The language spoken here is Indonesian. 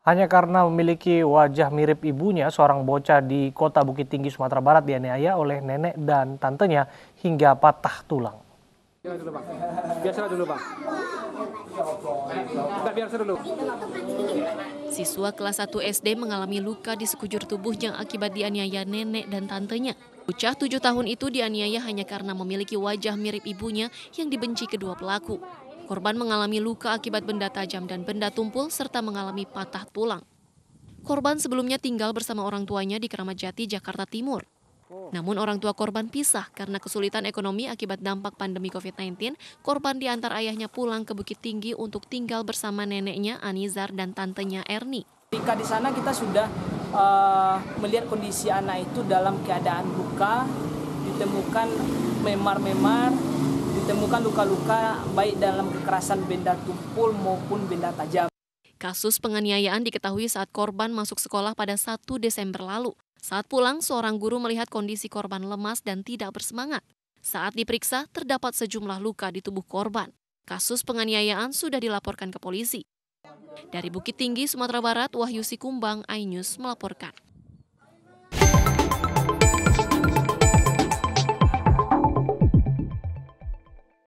Hanya karena memiliki wajah mirip ibunya, seorang bocah di kota Bukit Tinggi, Sumatera Barat dianiaya oleh nenek dan tantenya hingga patah tulang. Biasa dulu, Siswa kelas 1 SD mengalami luka di sekujur tubuh yang akibat dianiaya nenek dan tantenya. Bocah tujuh tahun itu dianiaya hanya karena memiliki wajah mirip ibunya yang dibenci kedua pelaku. Korban mengalami luka akibat benda tajam dan benda tumpul serta mengalami patah tulang. Korban sebelumnya tinggal bersama orang tuanya di Keramat Jati, Jakarta Timur. Namun orang tua korban pisah karena kesulitan ekonomi akibat dampak pandemi COVID-19, korban diantar ayahnya pulang ke Bukit Tinggi untuk tinggal bersama neneknya Anizar dan tantenya Erni. Ketika di sana kita sudah uh, melihat kondisi anak itu dalam keadaan luka, ditemukan memar-memar, ditemukan luka-luka baik dalam kekerasan benda tumpul maupun benda tajam. Kasus penganiayaan diketahui saat korban masuk sekolah pada 1 Desember lalu. Saat pulang, seorang guru melihat kondisi korban lemas dan tidak bersemangat. Saat diperiksa, terdapat sejumlah luka di tubuh korban. Kasus penganiayaan sudah dilaporkan ke polisi. Dari Bukit Tinggi, Sumatera Barat, Wahyu Sikumbang, iNews melaporkan.